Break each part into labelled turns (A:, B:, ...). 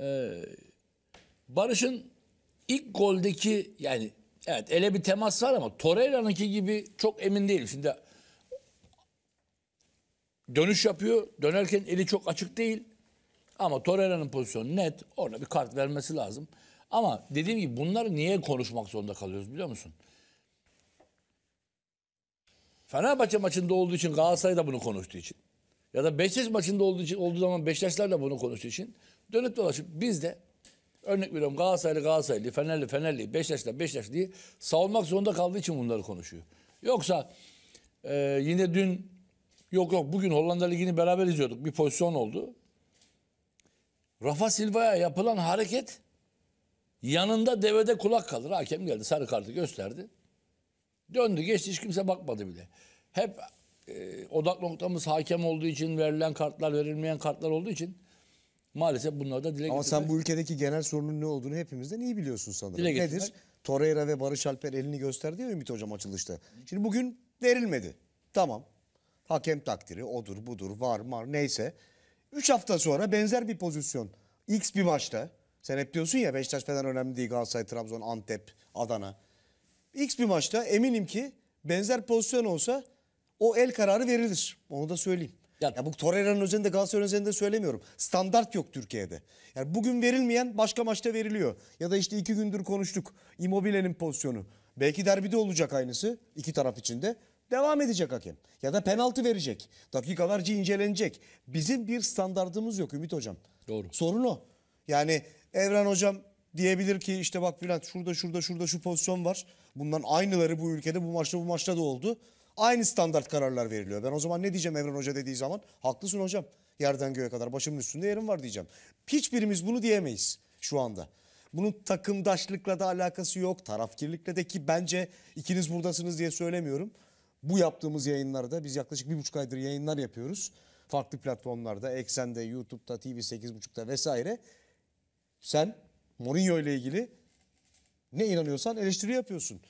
A: Ee, Barış'ın ilk goldeki yani evet ele bir temas var ama Torreira'nınki gibi çok emin değilim. Şimdi dönüş yapıyor. Dönerken eli çok açık değil. Ama Torreira'nın pozisyonu net. Orada bir kart vermesi lazım. Ama dediğim gibi bunları niye konuşmak zorunda kalıyoruz biliyor musun? Fenerbahçe maçında olduğu için Galatasaray da bunu konuştuğu için. Ya da Beşiktaş maçında olduğu için olduğu zaman Beşiktaşlar da bunu konuştuğu için dönüp dolaşıp biz de örnek veriyorum Galatasaraylı Galatasaraylı, Fenerli Fenerli, Beşiktaşlı Beşiktaşlı savunmak zorunda kaldığı için bunları konuşuyor. Yoksa e, yine dün yok yok bugün Hollanda Ligi'ni beraber izliyorduk. Bir pozisyon oldu. Rafa Silva'ya yapılan hareket yanında devede kulak kalır. Hakem geldi sarı kartı gösterdi. Döndü geçti hiç kimse bakmadı bile. Hep e, odak noktamız hakem olduğu için verilen kartlar verilmeyen kartlar olduğu için Maalesef bunları da dile Ama sen
B: bu ülkedeki genel sorunun ne olduğunu hepimizden iyi biliyorsun sanırım. Dile Nedir? Torreira ve Barış Alper elini gösterdi ya Ümit Hocam açılışta. Şimdi bugün verilmedi. Tamam. Hakem takdiri odur budur var var neyse. 3 hafta sonra benzer bir pozisyon. X bir maçta. Sen hep diyorsun ya Beşiktaş falan önemli değil. Galatasaray, Trabzon, Antep, Adana. X bir maçta eminim ki benzer pozisyon olsa o el kararı verilir. Onu da söyleyeyim. Ya, ya bu Torreira'nın özelinde Galatasaray'ın özelinde söylemiyorum. Standart yok Türkiye'de. Yani bugün verilmeyen başka maçta veriliyor. Ya da işte iki gündür konuştuk. Immobile'nin pozisyonu. Belki derbide olacak aynısı iki taraf içinde. Devam edecek hakem. Ya da penaltı verecek. Dakikalarca incelenecek. Bizim bir standartımız yok Ümit Hocam. Doğru. Sorun o. Yani Evren Hocam diyebilir ki işte bak Bülent şurada şurada şurada şu pozisyon var. Bundan aynıları bu ülkede bu maçta bu maçta da oldu. Aynı standart kararlar veriliyor. Ben o zaman ne diyeceğim Evren Hoca dediği zaman? Haklısın hocam. Yerden göğe kadar başımın üstünde yerim var diyeceğim. Hiçbirimiz bunu diyemeyiz şu anda. Bunun takımdaşlıkla da alakası yok. Tarafkirlikle de ki bence ikiniz buradasınız diye söylemiyorum. Bu yaptığımız yayınlarda biz yaklaşık bir buçuk aydır yayınlar yapıyoruz. Farklı platformlarda, Eksen'de, YouTube'da, TV 8.30'da vesaire. Sen Mourinho ile ilgili ne inanıyorsan eleştiri yapıyorsun.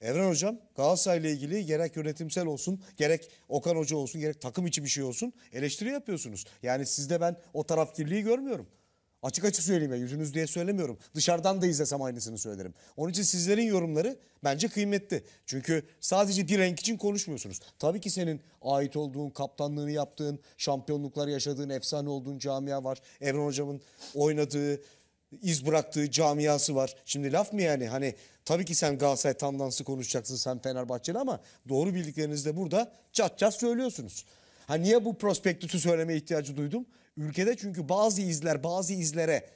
B: Evren Hocam Galatasaray ile ilgili gerek yönetimsel olsun gerek Okan Hoca olsun gerek takım içi bir şey olsun eleştiri yapıyorsunuz. Yani sizde ben o tarafkirliği görmüyorum. Açık açık söyleyeyim ya yüzünüz diye söylemiyorum. Dışarıdan da izlesem aynısını söylerim. Onun için sizlerin yorumları bence kıymetli. Çünkü sadece bir renk için konuşmuyorsunuz. Tabii ki senin ait olduğun, kaptanlığını yaptığın, şampiyonluklar yaşadığın, efsane olduğun camia var. Evren Hocam'ın oynadığı, iz bıraktığı camiası var. Şimdi laf mı yani hani Tabii ki sen Galatasaray tandansı konuşacaksın sen Fenerbahçeli ama doğru bildiklerinizi de burada çat çat söylüyorsunuz. Ha niye bu prospektüsü söyleme ihtiyacı duydum? Ülkede çünkü bazı izler bazı izlere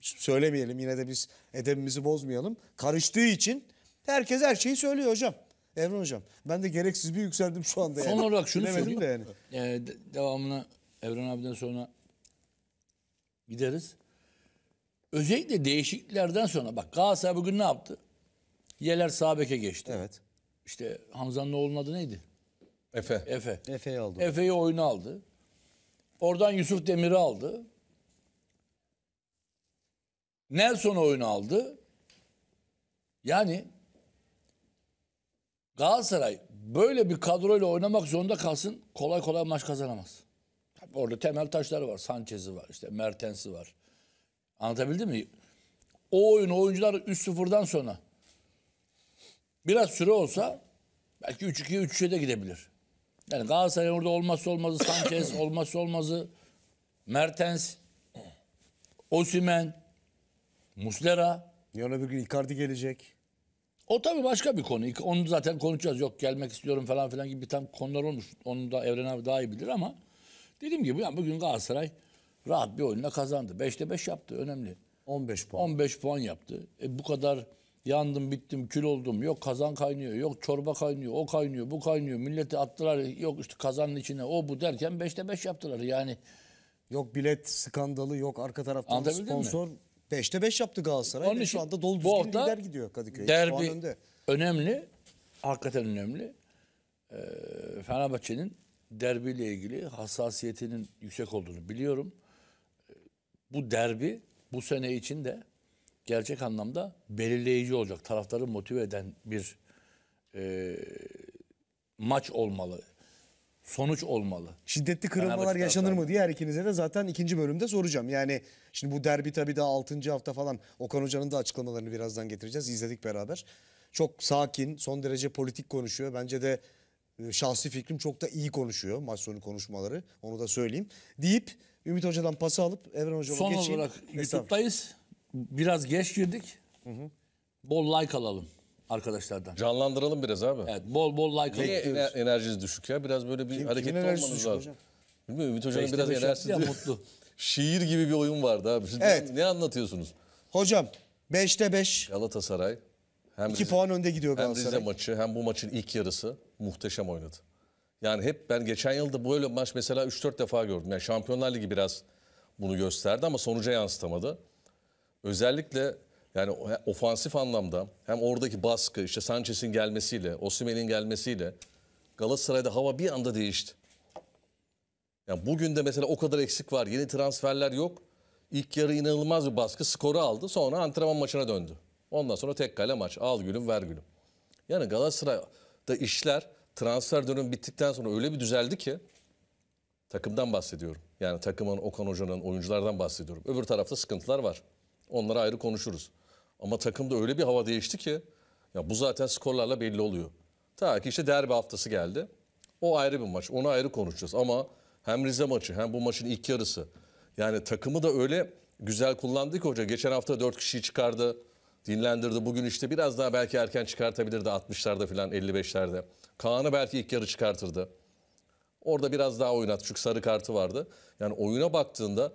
B: söylemeyelim yine de biz edebimizi bozmayalım. Karıştığı için herkes her şeyi söylüyor hocam. Evren hocam ben de gereksiz bir yükseldim şu anda. Yani. Son olarak şunu Bilemedim De
A: yani. Ee, devamına Evren abiden sonra gideriz. Özellikle değişikliklerden sonra bak Galatasaray bugün ne yaptı? Yeler Sabek'e geçti. Evet. İşte Hamza'nın oğlunun adı neydi? Efe. Efe. Efe'yi aldı. Efe'yi oyunu aldı. Oradan Yusuf Demir'i aldı. Nelson oyunu aldı. Yani Galatasaray böyle bir kadroyla oynamak zorunda kalsın kolay kolay maç kazanamaz. Orada temel taşları var. Sanchez'i var, işte Mertens'i var. Anlatabildim mi? O oyun oyuncular 3-0'dan sonra biraz süre olsa belki 3-2'ye 3-3'e de gidebilir. Yani Galatasaray orada olmazsa olmazı Sanchez, olmazsa olmazı Mertens, Osimen, Muslera. Yarın öbür gün Icardi gelecek. O tabii başka bir konu. Onu zaten konuşacağız. Yok gelmek istiyorum falan filan gibi bir tam konular olmuş. Onu da Evren abi daha iyi bilir ama dediğim gibi yani bugün Galatasaray rahat bir oyunla kazandı. 5'te 5 yaptı önemli. 15 puan. 15 puan yaptı. E, bu kadar yandım bittim kül oldum yok kazan kaynıyor yok çorba kaynıyor o kaynıyor bu kaynıyor milleti attılar yok işte kazanın içine o bu derken 5'te 5 yaptılar yani. Yok bilet skandalı yok arka taraftan sponsor. Mi? 5'te 5 yaptı Galatasaray. Onun e, için, şu anda dolu düzgün lider
B: gidiyor Kadıköy. Derbi önde.
A: önemli. Hakikaten önemli. Ee, Fenerbahçe'nin derbiyle ilgili hassasiyetinin yüksek olduğunu biliyorum bu derbi bu sene için de gerçek anlamda belirleyici olacak. Taraftarı motive eden bir e, maç olmalı. Sonuç
B: olmalı. Şiddetli kırılmalar yaşanır mı diye her ikinize de zaten ikinci bölümde soracağım. Yani şimdi bu derbi tabii daha 6. hafta falan Okan Hoca'nın da açıklamalarını birazdan getireceğiz. İzledik beraber. Çok sakin, son derece politik konuşuyor. Bence de ee, şahsi fikrim çok da iyi konuşuyor maç sonu konuşmaları. Onu da söyleyeyim. Deyip Ümit Hoca'dan pası alıp Evren Hoca'ma Son geçeyim. Son olarak
A: YouTube'dayız. Biraz geç girdik. Hı hı.
B: Bol like
C: alalım arkadaşlardan. Canlandıralım biraz abi. Evet bol bol like alalım. Niye ener enerjiniz düşük ya? Biraz böyle bir Kim, hareketli olmanız lazım. Hocam? Bilmiyorum Ümit Hoca'nın biraz şey enerjisi mutlu. Şiir gibi bir oyun vardı abi. Şimdi evet. Ne anlatıyorsunuz? Hocam 5'te 5. Beş. Galatasaray. Hem İki Rize, puan önde gidiyor hem Galatasaray. Hem Rize maçı hem bu maçın ilk yarısı muhteşem oynadı. Yani hep ben geçen yılda böyle maç mesela 3-4 defa gördüm. Yani Şampiyonlar Ligi biraz bunu gösterdi ama sonuca yansıtamadı. Özellikle yani ofansif anlamda hem oradaki baskı işte Sanchez'in gelmesiyle, Osimhen'in gelmesiyle Galatasaray'da hava bir anda değişti. Yani bugün de mesela o kadar eksik var. Yeni transferler yok. İlk yarı inanılmaz bir baskı. Skoru aldı. Sonra antrenman maçına döndü. Ondan sonra tek kale maç. Al gülüm ver gülüm. Yani Galatasaray'da işler transfer dönemi bittikten sonra öyle bir düzeldi ki takımdan bahsediyorum. Yani takımın, Okan Hoca'nın, oyunculardan bahsediyorum. Öbür tarafta sıkıntılar var. Onları ayrı konuşuruz. Ama takımda öyle bir hava değişti ki ya bu zaten skorlarla belli oluyor. Ta ki işte derbi haftası geldi. O ayrı bir maç. Onu ayrı konuşacağız. Ama hem Rize maçı hem bu maçın ilk yarısı. Yani takımı da öyle güzel kullandı ki hoca. Geçen hafta 4 kişiyi çıkardı dinlendirdi. Bugün işte biraz daha belki erken çıkartabilirdi 60'larda falan 55'lerde. Kaan'ı belki ilk yarı çıkartırdı. Orada biraz daha oynat çünkü sarı kartı vardı. Yani oyuna baktığında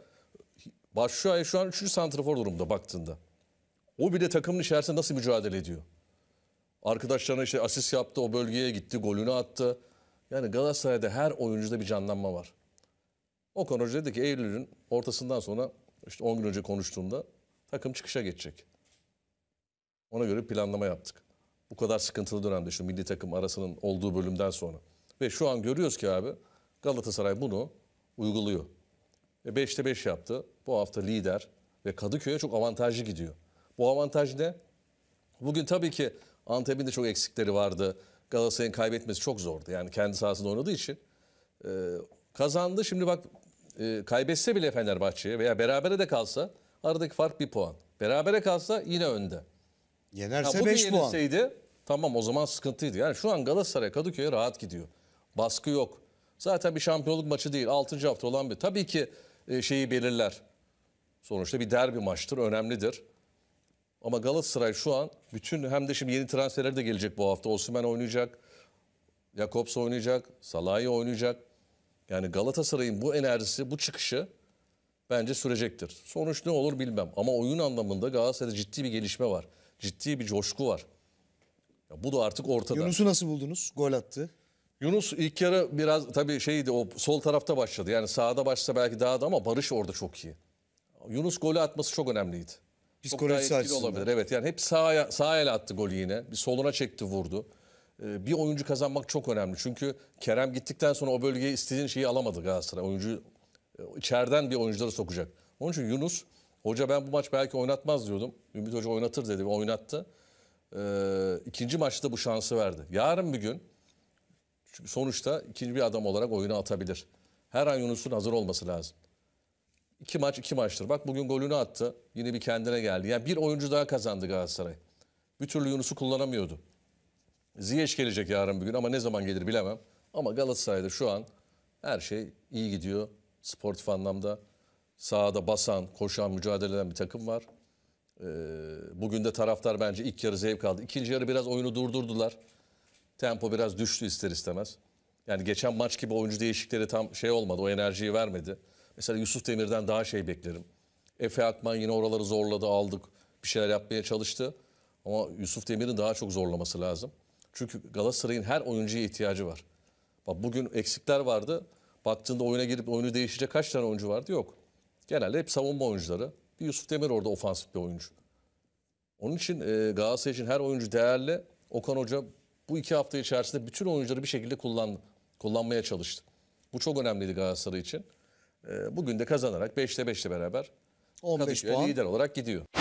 C: Başşuay şu an 3. santrafor durumda baktığında. O bile takımın içerisinde nasıl mücadele ediyor? Arkadaşlarına işte asist yaptı, o bölgeye gitti, golünü attı. Yani Galatasaray'da her oyuncuda bir canlanma var. O Hoca dedi ki Eylül'ün ortasından sonra işte 10 gün önce konuştuğunda takım çıkışa geçecek. Ona göre planlama yaptık. Bu kadar sıkıntılı dönemde şu milli takım arasının olduğu bölümden sonra. Ve şu an görüyoruz ki abi Galatasaray bunu uyguluyor. E 5'te 5 yaptı. Bu hafta lider ve Kadıköy'e çok avantajlı gidiyor. Bu avantaj ne? Bugün tabii ki Antep'in de çok eksikleri vardı. Galatasaray'ın kaybetmesi çok zordu. Yani kendi sahasında oynadığı için. E, kazandı. Şimdi bak e, kaybetse bile Fenerbahçe'ye veya berabere de kalsa aradaki fark bir puan. Berabere kalsa yine önde. Yenerse ha, 5 puan. yenilseydi tamam o zaman sıkıntıydı. Yani şu an Galatasaray Kadıköy'e rahat gidiyor. Baskı yok. Zaten bir şampiyonluk maçı değil. 6. hafta olan bir. Tabii ki e, şeyi belirler. Sonuçta bir derbi maçtır. Önemlidir. Ama Galatasaray şu an bütün hem de şimdi yeni transferler de gelecek bu hafta. Osimhen oynayacak. Jakobs oynayacak. Salahi oynayacak. Yani Galatasaray'ın bu enerjisi, bu çıkışı bence sürecektir. Sonuç ne olur bilmem. Ama oyun anlamında Galatasaray'da ciddi bir gelişme var ciddi bir coşku var. Ya bu da artık ortada. Yunus'u
B: nasıl buldunuz? Gol attı.
C: Yunus ilk yarı biraz tabii şeydi o sol tarafta başladı. Yani sağda başsa belki daha da ama Barış orada çok iyi. Yunus golü atması çok önemliydi. Psikolojisi çok açısından. olabilir. Evet yani hep sağa, sağa el attı golü yine. Bir soluna çekti vurdu. Ee, bir oyuncu kazanmak çok önemli. Çünkü Kerem gittikten sonra o bölgeye istediğin şeyi alamadı Galatasaray. Oyuncu e, içeriden bir oyuncuları sokacak. Onun için Yunus Hoca ben bu maç belki oynatmaz diyordum. Ümit Hoca oynatır dedi ve oynattı. Ee, ikinci maçta bu şansı verdi. Yarın bir gün çünkü sonuçta ikinci bir adam olarak oyuna atabilir. Her an Yunus'un hazır olması lazım. İki maç iki maçtır. Bak bugün golünü attı. Yine bir kendine geldi. Yani bir oyuncu daha kazandı Galatasaray. Bir türlü Yunus'u kullanamıyordu. Ziyech gelecek yarın bir gün ama ne zaman gelir bilemem. Ama Galatasaray'da şu an her şey iyi gidiyor sportif anlamda sahada basan, koşan, mücadele eden bir takım var. Ee, bugün de taraftar bence ilk yarı zevk aldı. İkinci yarı biraz oyunu durdurdular. Tempo biraz düştü ister istemez. Yani geçen maç gibi oyuncu değişikleri tam şey olmadı, o enerjiyi vermedi. Mesela Yusuf Demir'den daha şey beklerim. Efe Akman yine oraları zorladı, aldık. Bir şeyler yapmaya çalıştı. Ama Yusuf Demir'in daha çok zorlaması lazım. Çünkü Galatasaray'ın her oyuncuya ihtiyacı var. Bak bugün eksikler vardı. Baktığında oyuna girip oyunu değişecek kaç tane oyuncu vardı? Yok. Genelde hep savunma oyuncuları. Bir Yusuf Demir orada ofansif bir oyuncu. Onun için e, Galatasaray için her oyuncu değerli. Okan Hoca bu iki hafta içerisinde bütün oyuncuları bir şekilde kullan kullanmaya çalıştı. Bu çok önemliydi Galatasaray için. E, bugün de kazanarak 5'te 5'le beraber 15 Kadıköy'e puan. lider olarak gidiyor.